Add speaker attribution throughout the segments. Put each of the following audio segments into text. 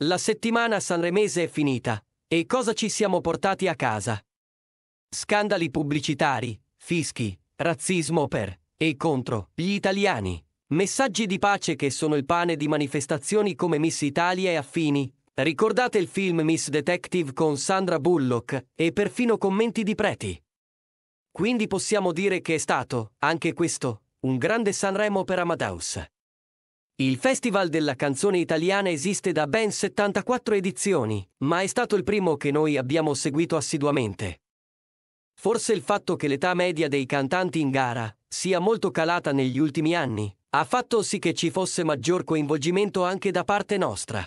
Speaker 1: La settimana sanremese è finita. E cosa ci siamo portati a casa? Scandali pubblicitari, fischi, razzismo per e contro gli italiani. Messaggi di pace che sono il pane di manifestazioni come Miss Italia e affini. Ricordate il film Miss Detective con Sandra Bullock e perfino commenti di preti. Quindi possiamo dire che è stato, anche questo, un grande Sanremo per Amadeus. Il Festival della canzone italiana esiste da ben 74 edizioni, ma è stato il primo che noi abbiamo seguito assiduamente. Forse il fatto che l'età media dei cantanti in gara sia molto calata negli ultimi anni, ha fatto sì che ci fosse maggior coinvolgimento anche da parte nostra.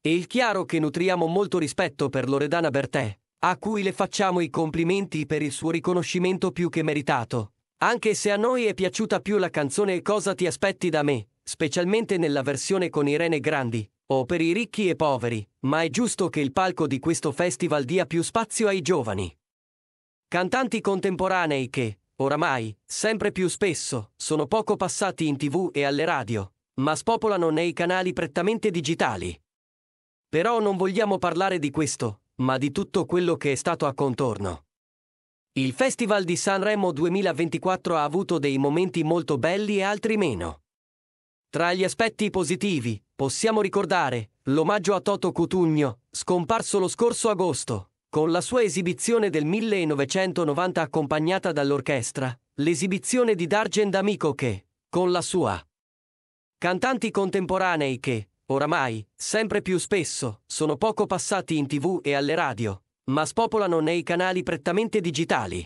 Speaker 1: E il chiaro che nutriamo molto rispetto per Loredana Bertè, a cui le facciamo i complimenti per il suo riconoscimento più che meritato, anche se a noi è piaciuta più la canzone Cosa ti aspetti da me, specialmente nella versione con Irene Grandi, o per i ricchi e poveri, ma è giusto che il palco di questo festival dia più spazio ai giovani. Cantanti contemporanei che, oramai, sempre più spesso, sono poco passati in tv e alle radio, ma spopolano nei canali prettamente digitali. Però non vogliamo parlare di questo, ma di tutto quello che è stato a contorno. Il Festival di Sanremo 2024 ha avuto dei momenti molto belli e altri meno. Tra gli aspetti positivi, possiamo ricordare l'omaggio a Toto Cutugno, scomparso lo scorso agosto, con la sua esibizione del 1990 accompagnata dall'orchestra, l'esibizione di Dargen D'Amico che, con la sua cantanti contemporanei che, oramai, sempre più spesso, sono poco passati in tv e alle radio, ma spopolano nei canali prettamente digitali.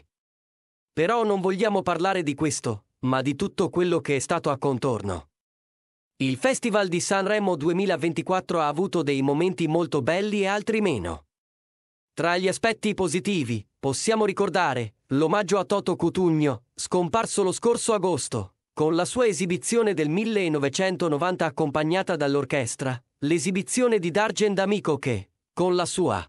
Speaker 1: Però non vogliamo parlare di questo, ma di tutto quello che è stato a contorno. Il Festival di Sanremo 2024 ha avuto dei momenti molto belli e altri meno. Tra gli aspetti positivi, possiamo ricordare l'omaggio a Toto Cutugno, scomparso lo scorso agosto. Con la sua esibizione del 1990 accompagnata dall'orchestra, l'esibizione di Dargen D'Amico che, con la sua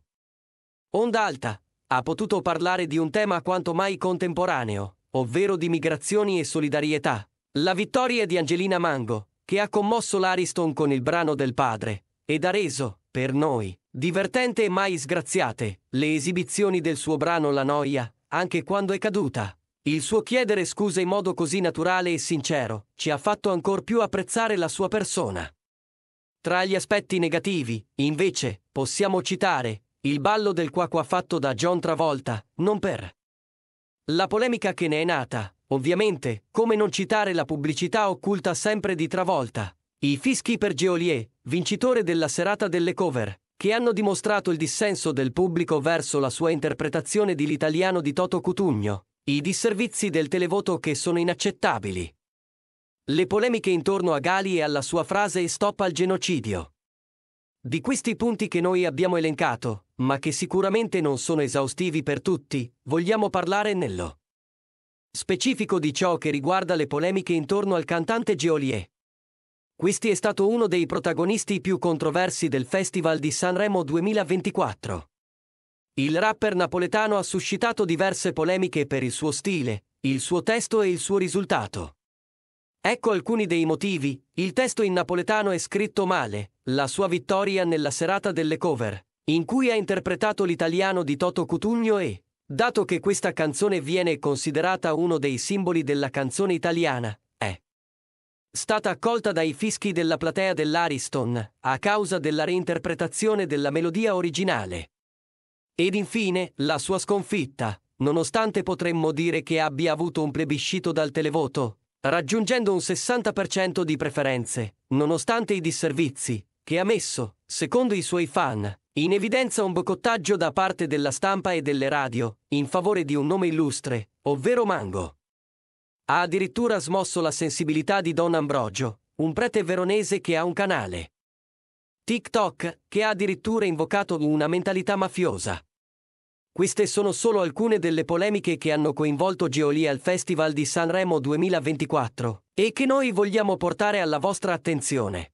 Speaker 1: onda alta, ha potuto parlare di un tema quanto mai contemporaneo, ovvero di migrazioni e solidarietà. La vittoria di Angelina Mango, che ha commosso l'Ariston con il brano del padre, ed ha reso, per noi, divertente e mai sgraziate, le esibizioni del suo brano La noia, anche quando è caduta. Il suo chiedere scuse in modo così naturale e sincero ci ha fatto ancor più apprezzare la sua persona. Tra gli aspetti negativi, invece, possiamo citare il ballo del qua fatto da John Travolta, non per la polemica che ne è nata, ovviamente, come non citare la pubblicità occulta sempre di Travolta, i fischi per Geolier, vincitore della serata delle cover, che hanno dimostrato il dissenso del pubblico verso la sua interpretazione di l'italiano di Toto Cutugno, i disservizi del televoto che sono inaccettabili. Le polemiche intorno a Gali e alla sua frase stop al genocidio. Di questi punti che noi abbiamo elencato, ma che sicuramente non sono esaustivi per tutti, vogliamo parlare nello specifico di ciò che riguarda le polemiche intorno al cantante Geolier. Questi è stato uno dei protagonisti più controversi del Festival di Sanremo 2024. Il rapper napoletano ha suscitato diverse polemiche per il suo stile, il suo testo e il suo risultato. Ecco alcuni dei motivi, il testo in napoletano è scritto male, la sua vittoria nella serata delle cover, in cui ha interpretato l'italiano di Toto Cutugno e, dato che questa canzone viene considerata uno dei simboli della canzone italiana, stata accolta dai fischi della platea dell'Ariston a causa della reinterpretazione della melodia originale. Ed infine la sua sconfitta, nonostante potremmo dire che abbia avuto un plebiscito dal televoto, raggiungendo un 60% di preferenze, nonostante i disservizi, che ha messo, secondo i suoi fan, in evidenza un bocottaggio da parte della stampa e delle radio, in favore di un nome illustre, ovvero Mango. Ha addirittura smosso la sensibilità di Don Ambrogio, un prete veronese che ha un canale. TikTok, che ha addirittura invocato una mentalità mafiosa. Queste sono solo alcune delle polemiche che hanno coinvolto Geolia al Festival di Sanremo 2024 e che noi vogliamo portare alla vostra attenzione.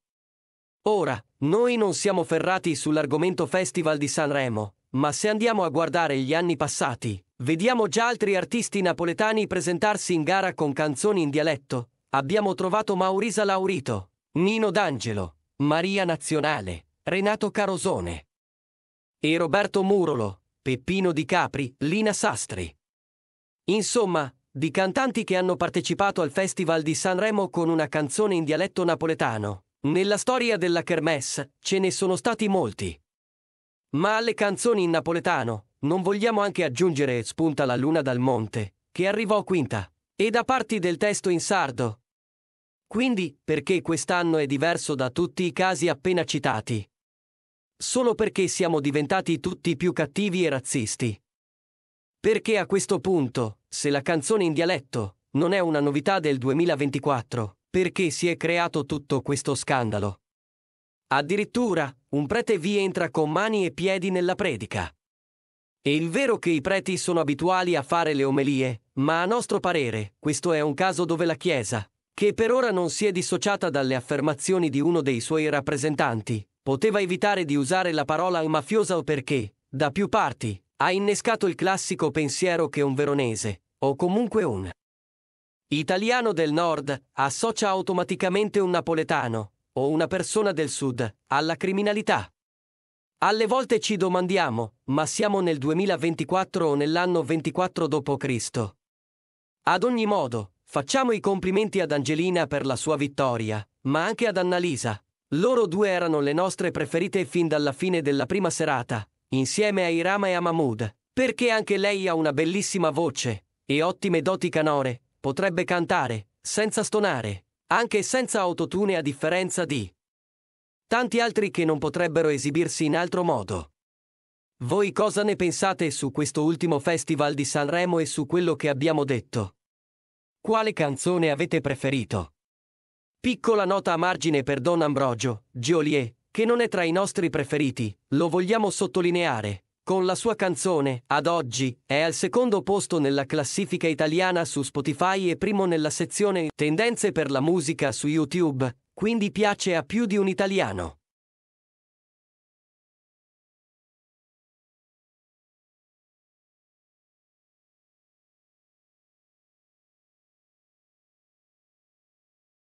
Speaker 1: Ora, noi non siamo ferrati sull'argomento Festival di Sanremo, ma se andiamo a guardare gli anni passati, Vediamo già altri artisti napoletani presentarsi in gara con canzoni in dialetto. Abbiamo trovato Maurisa Laurito, Nino D'Angelo, Maria Nazionale, Renato Carosone e Roberto Murolo, Peppino Di Capri, Lina Sastri. Insomma, di cantanti che hanno partecipato al Festival di Sanremo con una canzone in dialetto napoletano. Nella storia della Kermesse ce ne sono stati molti. Ma alle canzoni in napoletano, non vogliamo anche aggiungere spunta la luna dal monte, che arrivò quinta, e da parti del testo in sardo. Quindi, perché quest'anno è diverso da tutti i casi appena citati? Solo perché siamo diventati tutti più cattivi e razzisti. Perché a questo punto, se la canzone in dialetto non è una novità del 2024, perché si è creato tutto questo scandalo? Addirittura, un prete vi entra con mani e piedi nella predica. È il vero che i preti sono abituali a fare le omelie, ma a nostro parere questo è un caso dove la Chiesa, che per ora non si è dissociata dalle affermazioni di uno dei suoi rappresentanti, poteva evitare di usare la parola mafiosa o perché, da più parti, ha innescato il classico pensiero che un veronese, o comunque un italiano del nord, associa automaticamente un napoletano, o una persona del sud, alla criminalità. Alle volte ci domandiamo, ma siamo nel 2024 o nell'anno 24 d.C.? Ad ogni modo, facciamo i complimenti ad Angelina per la sua vittoria, ma anche ad Annalisa. Loro due erano le nostre preferite fin dalla fine della prima serata, insieme a Irama e a Mahmood, perché anche lei ha una bellissima voce e ottime doti canore, potrebbe cantare, senza stonare, anche senza autotune a differenza di tanti altri che non potrebbero esibirsi in altro modo. Voi cosa ne pensate su questo ultimo festival di Sanremo e su quello che abbiamo detto? Quale canzone avete preferito? Piccola nota a margine per Don Ambrogio, Geolier, che non è tra i nostri preferiti, lo vogliamo sottolineare. Con la sua canzone, ad oggi, è al secondo posto nella classifica italiana su Spotify e primo nella sezione Tendenze per la musica su YouTube, quindi piace a più di un italiano.